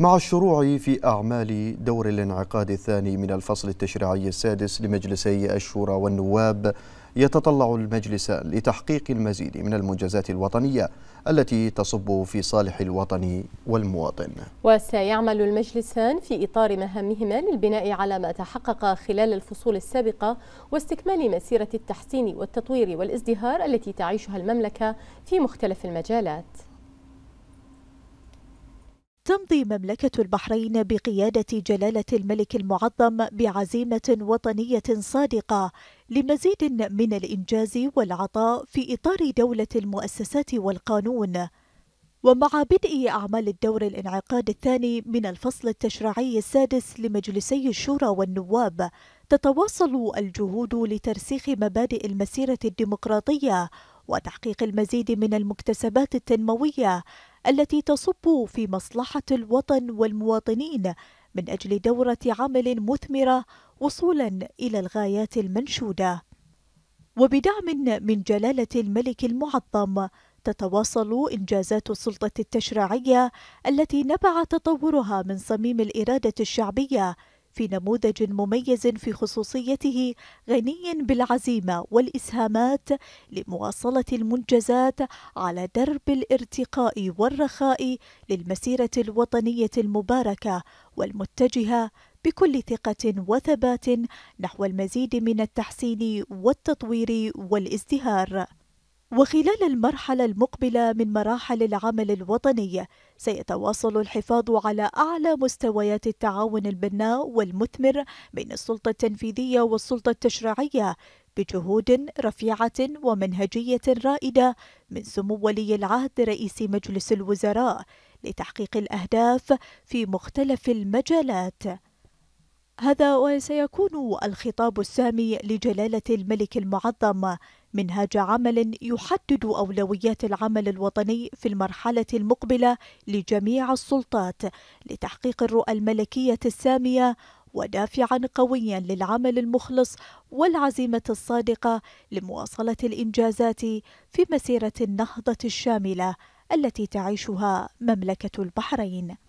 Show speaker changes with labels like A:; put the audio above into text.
A: مع الشروع في أعمال دور الانعقاد الثاني من الفصل التشريعي السادس لمجلسي الشورى والنواب يتطلع المجلس لتحقيق المزيد من المنجزات الوطنية التي تصب في صالح الوطن والمواطن
B: وسيعمل المجلسان في إطار مهامهما للبناء على ما تحقق خلال الفصول السابقة واستكمال مسيرة التحسين والتطوير والازدهار التي تعيشها المملكة في مختلف المجالات
C: تمضي مملكة البحرين بقيادة جلالة الملك المعظم بعزيمة وطنية صادقة لمزيد من الإنجاز والعطاء في إطار دولة المؤسسات والقانون. ومع بدء أعمال الدور الانعقاد الثاني من الفصل التشريعي السادس لمجلسي الشورى والنواب، تتواصل الجهود لترسيخ مبادئ المسيرة الديمقراطية وتحقيق المزيد من المكتسبات التنموية التي تصب في مصلحة الوطن والمواطنين من أجل دورة عمل مثمرة وصولا إلى الغايات المنشودة وبدعم من جلالة الملك المعظم تتواصل إنجازات السلطة التشريعية التي نبع تطورها من صميم الإرادة الشعبية في نموذج مميز في خصوصيته غني بالعزيمه والاسهامات لمواصله المنجزات على درب الارتقاء والرخاء للمسيره الوطنيه المباركه والمتجهه بكل ثقه وثبات نحو المزيد من التحسين والتطوير والازدهار وخلال المرحلة المقبلة من مراحل العمل الوطني سيتواصل الحفاظ على أعلى مستويات التعاون البناء والمثمر بين السلطة التنفيذية والسلطة التشريعية بجهود رفيعة ومنهجية رائدة من سمو ولي العهد رئيس مجلس الوزراء لتحقيق الأهداف في مختلف المجالات هذا وسيكون الخطاب السامي لجلالة الملك المعظم منهاج عمل يحدد أولويات العمل الوطني في المرحلة المقبلة لجميع السلطات لتحقيق الرؤى الملكية السامية ودافعا قويا للعمل المخلص والعزيمة الصادقة لمواصلة الإنجازات في مسيرة النهضة الشاملة التي تعيشها
B: مملكة البحرين